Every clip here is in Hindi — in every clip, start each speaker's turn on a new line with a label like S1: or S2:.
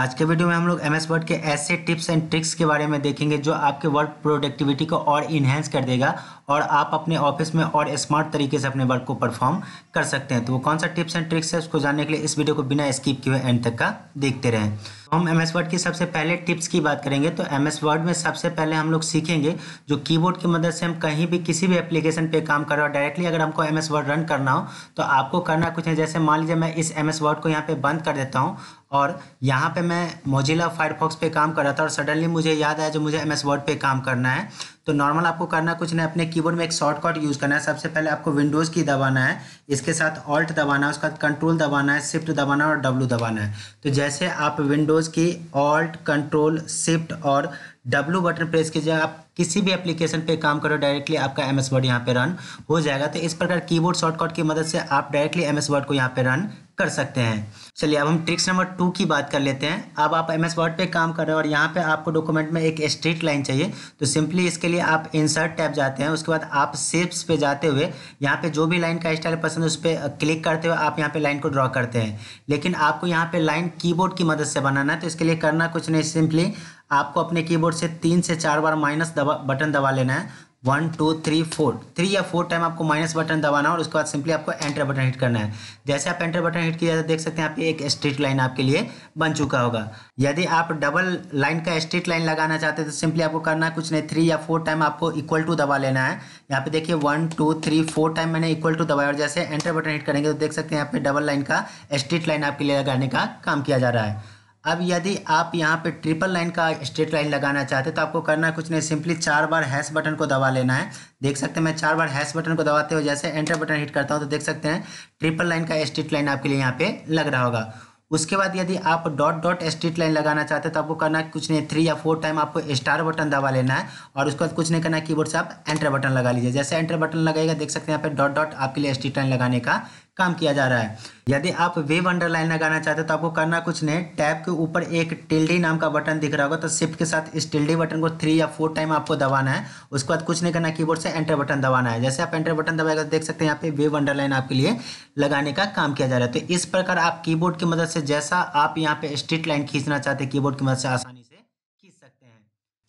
S1: आज के वीडियो में हम लोग एम एस वर्ड के ऐसे टिप्स एंड ट्रिक्स के बारे में देखेंगे जो आपके वर्क प्रोडक्टिविटी को और इन्हेंस कर देगा और आप अपने ऑफिस में और स्मार्ट तरीके से अपने वर्क को परफॉर्म कर सकते हैं तो वो कौन सा टिप्स एंड ट्रिक्स है उसको जानने के लिए इस वीडियो को बिना स्किप किए एंड तक का देखते रहें तो हम एम एस वर्ड की सबसे पहले टिप्स की बात करेंगे तो एम एस वर्ड में सबसे पहले हम लोग सीखेंगे जो कीबोर्ड की मदद से हम कहीं भी किसी भी एप्लीकेशन पे काम कर रहे हो डायरेक्टली अगर हमको एम एस वर्ड रन करना हो तो आपको करना कुछ है जैसे मान लीजिए मैं इस एम एस वर्ड को यहाँ पे बंद कर देता हूँ और यहाँ पे मैं मोजिला फायरफॉक्स पे काम कर रहा था और सडनली मुझे याद आया जो मुझे एम एस वर्ड पर काम करना है तो नॉर्मल आपको करना कुछ नहीं अपने कीबोर्ड में एक शॉर्टकट यूज़ करना है सबसे पहले आपको विंडोज़ की दबाना है इसके साथ ऑल्ट दबाना है उसके बाद कंट्रोल दबाना है शिफ्ट दबाना है और डब्लू दबाना है तो जैसे आप विंडोज़ की ऑल्ट कंट्रोल शिफ्ट और डब्लू बटन प्रेस कीजिएगा आप किसी भी एप्लीकेशन पे काम करो डायरेक्टली आपका एम एस वर्ड यहाँ पे रन हो जाएगा तो इस प्रकार कीबोर्ड शॉर्टकट की मदद से आप डायरेक्टली एम एस वर्ड को यहाँ पे रन कर सकते हैं चलिए अब हम ट्रिक्स नंबर टू की बात कर लेते हैं अब आप एम एस वर्ड पे काम कर रहे हो और यहाँ पे आपको डॉक्यूमेंट में एक स्ट्रीट लाइन चाहिए तो सिंपली इसके लिए आप इंसर्ट टैप जाते हैं उसके बाद आप सेप्स पे जाते हुए यहाँ पे जो भी लाइन का स्टाइल पसंद है उस पर क्लिक करते हुए आप यहाँ पे लाइन को ड्रॉ करते हैं लेकिन आपको यहाँ पे लाइन कीबोर्ड की मदद से बनाना है तो इसके लिए करना कुछ नहीं सिंपली आपको अपने कीबोर्ड से तीन से चार बार माइनस दबा बटन दबा लेना है one two three four three या फोर टाइम आपको माइनस बटन दबाना है और उसके बाद सिंपली आपको एंटर बटन हिट करना है जैसे आप एंटर बटन हिट किया तो देख सकते हैं यहाँ पे एक स्ट्रीट लाइन आपके लिए बन चुका होगा यदि आप डबल लाइन का स्ट्रीट लाइन लगाना चाहते हैं तो सिंपली आपको करना है कुछ नहीं थ्री या फोर टाइम आपको इक्वल टू दबा लेना है यहाँ पे देखिए one two three four time मैंने इक्वल टू दबाया और जैसे एंटर बटन हिट करेंगे तो देख सकते हैं यहाँ पे डबल लाइन का स्ट्रीट लाइन आपके लिए लगाने का काम किया जा रहा है अब यदि आप यहाँ पे ट्रिपल लाइन का स्ट्रेट लाइन लगाना चाहते हैं तो आपको करना है कुछ नहीं सिंपली चार बार हैश बटन को दबा लेना है देख सकते हैं मैं चार बार हैश बटन को दबाते हुए जैसे एंटर बटन हिट करता हूँ तो देख सकते हैं ट्रिपल लाइन का स्ट्रेट लाइन आपके लिए यहाँ पे लग रहा होगा उसके बाद यदि आप डॉट डॉट स्ट्रीट लाइन लगाना चाहते हैं तो आपको करना कुछ नहीं थ्री या फोर टाइम आपको स्टार बटन दबा लेना है और उसके बाद कुछ नहीं करना कीबोर्ड से आप एंटर बटन लगा लीजिए जैसे एंटर बटन लगेगा देख सकते हैं यहाँ पे डॉट डॉट आपके लिए स्ट्रीट लाइन लगाने का काम किया जा रहा है यदि आप वेव अंडरलाइन लगाना चाहते हो तो आपको करना कुछ नहीं टैब के ऊपर एक टिल्डी नाम का बटन दिख रहा होगा तो शिफ्ट के साथ इस टिल्डी बटन को थ्री या फोर टाइम आपको दबाना है उसके बाद कुछ नहीं करना कीबोर्ड से एंटर बटन दबाना है जैसे आप एंटर बटन दबाएगा तो देख सकते हैं यहाँ पे वेव अंडरलाइन आपके लिए लगाने का काम किया जा रहा है तो इस प्रकार आप कीबोर्ड की मदद से जैसा आप यहाँ पे स्ट्रीट लाइन खींचना चाहते हैं कीबोर्ड की मदद से आसानी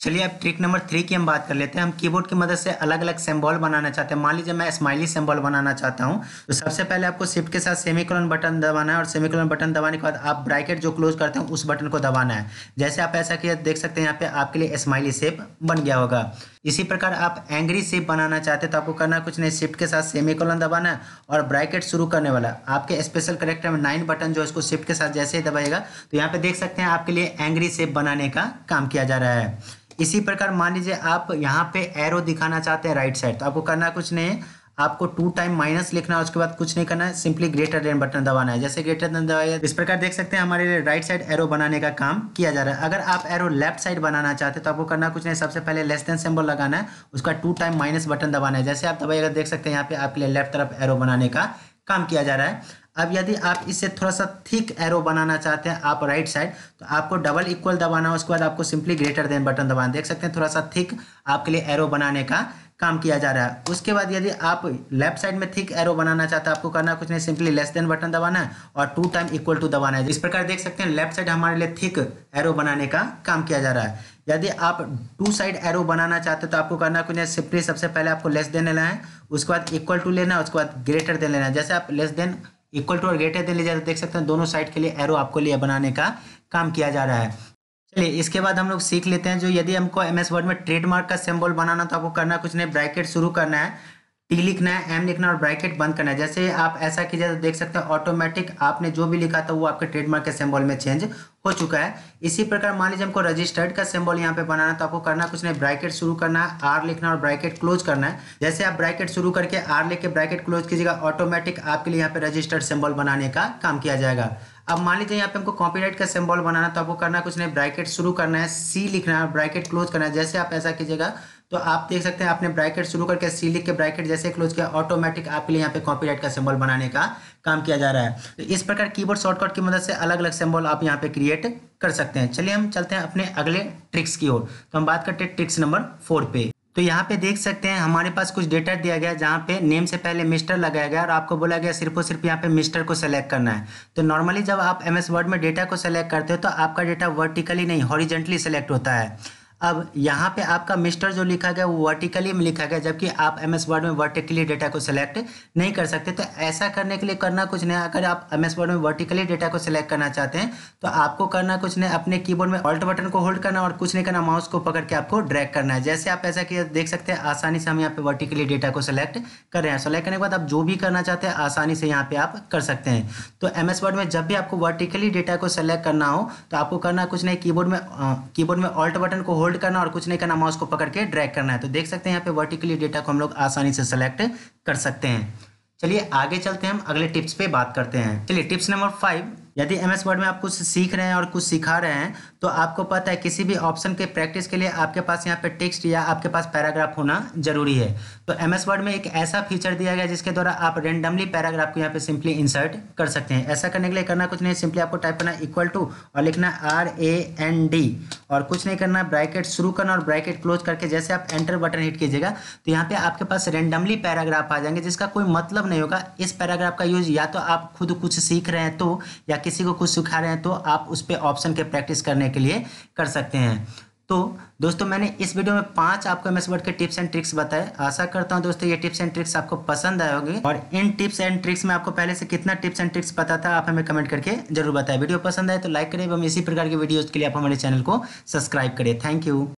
S1: चलिए अब ट्रिक नंबर थ्री की हम बात कर लेते हैं हम कीबोर्ड की मदद से अलग अलग सिंबल बनाना चाहते हैं मान लीजिए मैं स्माइली सिंबल बनाना चाहता हूं तो सबसे पहले आपको शिफ्ट के साथ सेमिकोलन बटन दबाना है और सेमिकोलन बटन दबाने के बाद आप ब्रैकेट जो क्लोज करते हैं उस बटन को दबाना है जैसे आप ऐसा किया देख सकते हैं यहाँ पे आपके लिए स्माइली सेप बन गया होगा इसी प्रकार आप एंग्री शिप बनाना चाहते तो आपको करना कुछ नहीं शिफ्ट के साथ सेमी कॉलन दबाना है और ब्रैकेट शुरू करने वाला आपके स्पेशल करेक्टर में नाइन बटन जो है उसको शिफ्ट के साथ जैसे ही दबाएगा तो यहाँ पे देख सकते हैं आपके लिए एंग्री शेप बनाने का काम किया जा रहा है इसी प्रकार मान लीजिए आप यहाँ पे एरो दिखाना चाहते हैं राइट साइड तो आपको करना कुछ नहीं है आपको टू टाइम माइनस लिखना है उसके बाद कुछ नहीं करना है सिंपली ग्रेटर देन बटन दबाना है जैसे ग्रेटर देन दबाया इस प्रकार देख सकते हैं हमारे राइट साइड एरो बनाने का काम किया जा रहा है अगर आप एरो लेफ्ट साइड बनाना चाहते हैं तो आपको करना कुछ नहीं सबसे पहले लेस देन सिंबल लगाना है उसका टू टाइम माइनस बटन दबाना है जैसे आप दबाइएगा देख सकते हैं यहाँ पे आपके लिए लेफ्ट तरफ एरो बनाने का काम किया जा रहा है अब यदि आप इससे थोड़ा सा थिक एरो बनाना चाहते हैं आप राइट साइड तो आपको डबल इक्वल दबाना है उसके बाद आपको सिंपली ग्रेटर देन बटन दबाना देख सकते हैं थोड़ा सा थिक आपके लिए एरो बनाने का काम किया जा रहा है उसके बाद यदि आप लेफ्ट साइड में थिक एरो बनाना चाहते हैं आपको करना कुछ नहीं सिंपली लेस देन बटन दबाना है और टू टाइम इक्वल टू दबाना है इस प्रकार देख सकते हैं लेफ्ट साइड हमारे लिए थिक एरो बनाने का काम किया जा रहा है यदि आप टू साइड एरो बनाना चाहते हैं तो आपको करना कुछ नहीं सिंपली सबसे पहले आपको लेस देन लेना है उसके बाद इक्वल टू लेना है उसके बाद ग्रेटर देन लेना है जैसे आप लेस देन इक्वल टू और ग्रेटर देन ले जाते देख सकते हैं दोनों साइड के लिए एरो आपको लिए बनाने का काम किया जा रहा है चलिए इसके बाद हम लोग सीख लेते हैं जो यदि हमको एम एस वर्ड में ट्रेडमार्क का सिम्बॉल बनाना तो आपको करना कुछ नहीं ब्रैकेट शुरू करना है टी लिखना है एम लिखना है और ब्रैकेट बंद करना है जैसे आप ऐसा कीजिए तो देख सकते हैं ऑटोमेटिक आपने जो भी लिखा था वो आपके ट्रेडमार्क के सिम्बॉल में चेंज हो चुका है इसी प्रकार मान लीजिए हमको रजिस्टर्ड का सिंबल यहाँ पे बनाना तो आपको करना कुछ नहीं ब्रैकेट शुरू करना है आर लिखना और ब्रैकेट क्लोज करना है जैसे आप ब्रैकेट शुरू करके आर लिख के ब्रैकेट क्लोज कीजिएगा ऑटोमेटिक आपके लिए यहाँ पे रजिस्टर्ड सिंबल बनाने का काम किया जाएगा अब मान लीजिए यहाँ पे हमको कॉपीराइट का सिंबल बनाना तो आपको करना कुछ नहीं ब्रैकेट शुरू करना है सी लिखना है ब्रैकेट क्लोज करना है जैसे आप ऐसा कीजिएगा तो आप देख सकते हैं आपने ब्रैकेट शुरू करके सी लिख के ब्रैकेट जैसे क्लोज किया ऑटोमेटिक आपके लिए यहाँ पे कॉपीराइट का सिंबल बनाने का काम किया जा रहा है तो इस प्रकार कीबोर्ड शॉर्टकट की मदद से अलग अलग सिंबल आप यहाँ पे क्रिएट कर सकते हैं चलिए हम चलते हैं अपने अगले ट्रिक्स की ओर तो हम बात करते हैं ट्रिक्स नंबर फोर पे तो यहाँ पे देख सकते हैं हमारे पास कुछ डेटा दिया गया जहाँ पे नेम से पहले मिस्टर लगाया गया और आपको बोला गया सिर्फ और सिर्फ यहाँ पे मिस्टर को सेलेक्ट करना है तो नॉर्मली जब आप एम एस वर्ड में डेटा को सेलेक्ट करते हो तो आपका डेटा वर्टिकली नहीं हॉरिजेंटली सेलेक्ट होता है अब यहाँ पे आपका मिस्टर जो लिखा गया वो वर्टिकली में लिखा गया जबकि आप एम एस वर्ड में वर्टिकली डेटा को सिलेक्ट नहीं कर सकते तो ऐसा करने के लिए करना कुछ नहीं अगर आप एम एस वर्ड में वर्टिकली डेटा को सिलेक्ट करना चाहते हैं तो आपको करना कुछ नहीं अपने कीबोर्ड में ऑल्ट बटन को होल्ड करना और कुछ नहीं करना माउस को पकड़ के आपको ड्रैग करना है जैसे आप ऐसा किया देख सकते हैं आसानी से हम यहाँ पे वर्टिकली डेटा को सिलेक्ट कर रहे हैं सिलेक्ट करने के बाद आप जो भी करना चाहते हैं आसानी से यहाँ पे आप कर सकते हैं तो एम एस वर्ड में जब भी आपको वर्टिकली डेटा को सिलेक्ट करना हो तो आपको करना कुछ नहीं कीबोर्ड में कीबोर्ड में ऑल्ट बटन को होल्ड होल्ड करना और कुछ नहीं करना माउस को पकड़ के ड्रैग करना है तो देख सकते हैं यहाँ पे वर्टिकली डेटा को हम लोग आसानी से सेलेक्ट कर सकते हैं चलिए आगे चलते हैं हम अगले टिप्स पे बात करते हैं चलिए टिप्स नंबर फाइव यदि एम एस वर्ड में आप कुछ सीख रहे हैं और कुछ सिखा रहे हैं तो आपको पता है किसी भी ऑप्शन के प्रैक्टिस के लिए आपके पास यहाँ पे टेक्स्ट या आपके पास पैराग्राफ होना जरूरी है तो एम एस वर्ड में एक ऐसा फीचर दिया गया जिसके द्वारा आप रेंडमली पैराग्राफ को यहाँ पे सिंपली इंसर्ट कर सकते हैं ऐसा करने के लिए करना कुछ नहीं सिंपली आपको टाइप करना इक्वल टू और लिखना आर ए एन डी और कुछ नहीं करना ब्रैकेट शुरू करना और ब्रैकेट क्लोज करके जैसे आप एंटर बटन हिट कीजिएगा तो यहाँ पे आपके पास रेंडमली पैराग्राफ आ जाएंगे जिसका कोई मतलब नहीं होगा इस पैराग्राफ का यूज या तो आप खुद कुछ सीख रहे हैं तो या किसी को कुछ सिखा रहे हैं तो आप उस पर ऑप्शन के प्रैक्टिस करने के लिए कर सकते हैं तो दोस्तों मैंने इस वीडियो में पांच आपको एम वर्ड के टिप्स एंड ट्रिक्स बताए आशा करता हूं दोस्तों ये टिप्स एंड ट्रिक्स आपको पसंद आए होगी और इन टिप्स एंड ट्रिक्स में आपको पहले से कितना टिप्स एंड ट्रिक्स पता था आप हमें कमेंट करके जरूर बताएं वीडियो पसंद आए तो लाइक करें एवं इसी प्रकार के वीडियोज के लिए आप हमारे चैनल को सब्सक्राइब करें थैंक यू